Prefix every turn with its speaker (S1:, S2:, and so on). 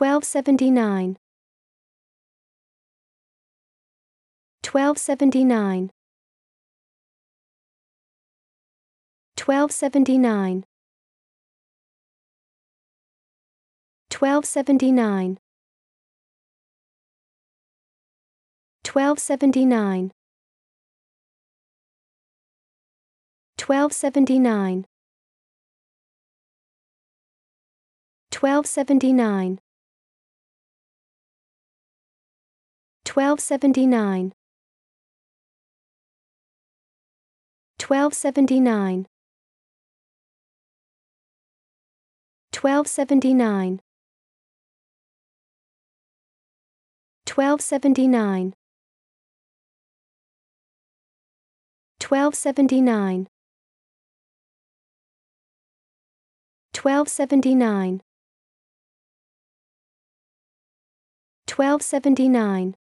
S1: 1279 1279 1279 1279 1279 1279 1279 1279 1279 1279 1279 1279 1279 1279